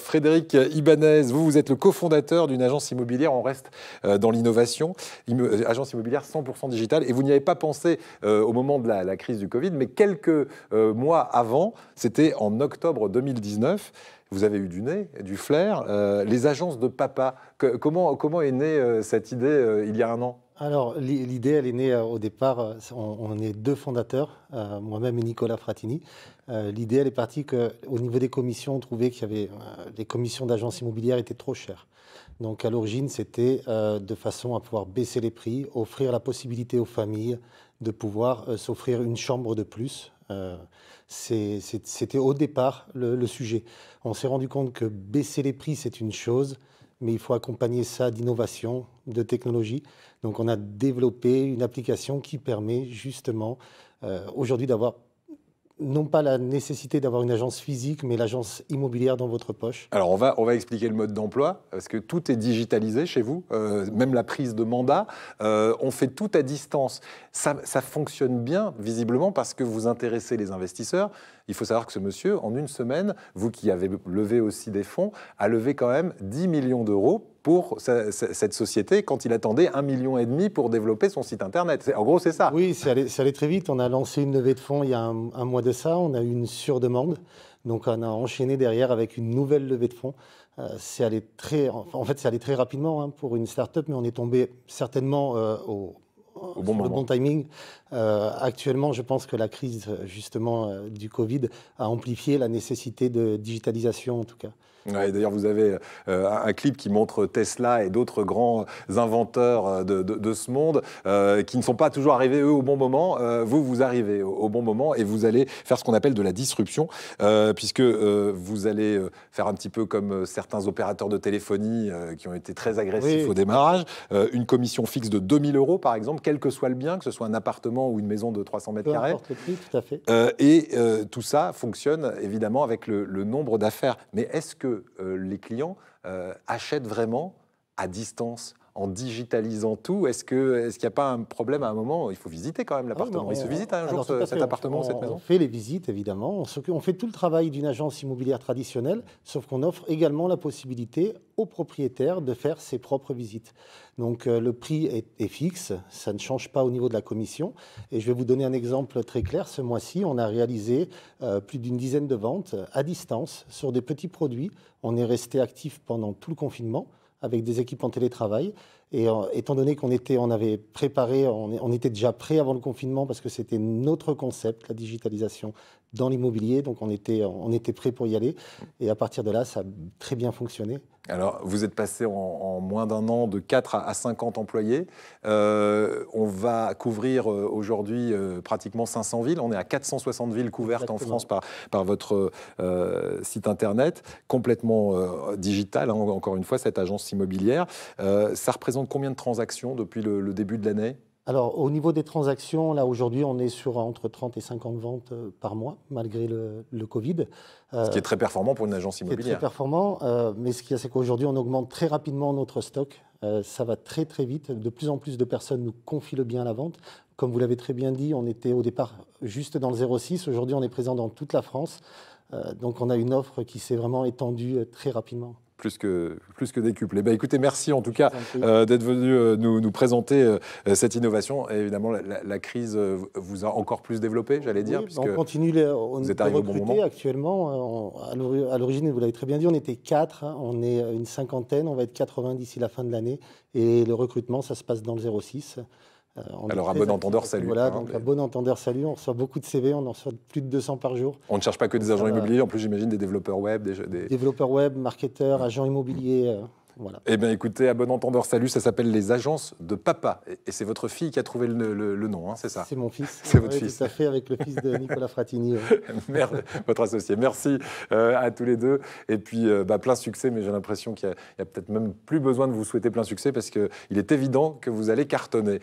Frédéric Ibanez, vous, vous êtes le cofondateur d'une agence immobilière, on reste euh, dans l'innovation, euh, agence immobilière 100% digitale, et vous n'y avez pas pensé euh, au moment de la, crise du Covid, mais quelques mois avant, c'était en octobre 2019, vous avez eu du nez, du flair, les agences de papa, comment, comment est née cette idée il y a un an alors, l'idée, elle est née euh, au départ. Euh, on, est deux fondateurs, euh, moi-même et Nicolas Fratini. l'idée, elle est partie qu'au niveau des commissions, on trouvait qu'il y avait. les commissions d'agence immobilières étaient trop chères. Donc, à l'origine, c'était de façon à pouvoir baisser les prix, offrir la possibilité aux familles de pouvoir s'offrir une chambre de plus. c'était au départ le, sujet. On s'est rendu compte que baisser les prix, c'est une chose mais il faut accompagner ça d'innovation, de technologie. Donc on a développé une application qui permet justement euh, aujourd'hui d'avoir non pas la nécessité d'avoir une agence physique, mais l'agence immobilière dans votre poche Alors on va, on va expliquer le mode d'emploi, parce que tout est digitalisé chez vous, euh, même la prise de mandat, euh, on fait tout à distance. Ça, ça, fonctionne bien, visiblement, parce que vous intéressez les investisseurs. Il faut savoir que ce monsieur, en une semaine, vous qui avez levé aussi des fonds, a levé quand même 10 millions d'euros pour cette société quand il attendait un million et demi pour développer son site internet. En gros, c'est ça. Oui, c'est allé, très vite. On a lancé une levée de fonds il y a un, mois de ça. On a eu une surdemande. Donc on a enchaîné derrière avec une nouvelle levée de fonds. Euh, c'est allé très, en fait, c'est allé très rapidement hein, pour une start-up, mais on est tombé certainement euh, au, au bon, Le bon timing. Euh, actuellement, je pense que la crise justement euh, du Covid a amplifié la nécessité de digitalisation en tout cas. D'ailleurs, vous avez euh, un, clip qui montre Tesla et d'autres grands inventeurs de, ce monde qui ne sont pas toujours arrivés, eux, au bon moment. vous, vous arrivez au, bon moment et vous allez faire ce qu'on appelle de la disruption, puisque vous allez faire un petit peu comme certains opérateurs de téléphonie qui ont été très agressifs au démarrage, une commission fixe de 2000 euros, par exemple. Quel quel que soit le bien, que ce soit un appartement ou une maison de 300 mètres carrés. Euh, et euh, tout ça fonctionne évidemment avec le, le nombre d'affaires. Mais est-ce que euh, les clients achètent vraiment à distance en digitalisant tout. Est-ce qu'il n'y a pas un problème à un moment Il faut visiter quand même l'appartement. Il se visite un ah, jour cet appartement on, cette maison On fait les visites, évidemment. On, fait tout le travail d'une agence immobilière traditionnelle, sauf qu'on offre également la possibilité aux propriétaires de faire ses propres visites. Donc euh, le prix est, fixe, ça ne change pas au niveau de la commission. Et je vais vous donner un exemple très clair. Ce mois-ci, on a réalisé euh, plus d'une dizaine de ventes à distance sur des petits produits. On est resté actif pendant tout le confinement avec des équipes en télétravail. Et euh, étant donné qu'on était, on avait préparé, on, était déjà prêt avant le confinement parce que c'était notre concept, la digitalisation dans l'immobilier. Donc on était, on était prêt pour y aller. Et à partir de là, ça a très bien fonctionné. Alors, vous êtes passé en, moins d'un an de 4 à 50 employés. Euh, on va couvrir euh, aujourd'hui euh, pratiquement 500 villes. On est à 460 villes couvertes en France par, votre site internet, complètement digital, hein, encore une fois, cette agence immobilière. ça représente combien de transactions depuis le début de l'année alors, au niveau des transactions, là, aujourd'hui, on est sur entre 30 et 50 ventes euh, par mois, malgré le, Covid. Euh, ce qui est très performant pour une agence immobilière. Qui très performant, euh, mais ce qu'il y a, c'est qu'aujourd'hui, on augmente très rapidement notre stock. ça va très, très vite. De plus en plus de personnes nous confient le bien à la vente. Comme vous l'avez très bien dit, on était au départ juste dans le 06. Aujourd'hui, on est présent dans toute la France. donc, on a une offre qui s'est vraiment étendue très rapidement plus que, plus que décuplé. Bah, écoutez, merci en tout cas euh, d'être venu euh, nous, nous, présenter euh, cette innovation. évidemment, la, crise vous a encore plus développé, j'allais dire. on continue les, on vous êtes Actuellement, à l'origine, vous l'avez très bien dit, on était quatre, hein, on est une cinquantaine, on va être 80 d'ici la fin de l'année. Et le recrutement, ça se passe dans le 06. Euh, Alors, à bon entendeur, salut. Voilà, hein, donc à bon entendeur, salut. On reçoit beaucoup de CV, on en reçoit plus de 200 par jour. On ne cherche pas que des agents immobiliers, en plus, j'imagine des développeurs web. Des, des... Développeurs web, marketeurs, agents immobiliers. Euh, voilà. Eh bien, écoutez, à bon entendeur, salut, ça s'appelle les agences de papa. Et c'est votre fille qui a trouvé le, nom, hein, c'est ça C'est mon fils. c'est votre fils. Ça fait, avec le fils de Nicolas Fratini. votre associé. Merci euh, à tous les deux. Et puis, bah, plein succès, mais j'ai l'impression qu'il n'y a, peut-être même plus besoin de vous souhaiter plein succès parce qu'il est évident que vous allez cartonner.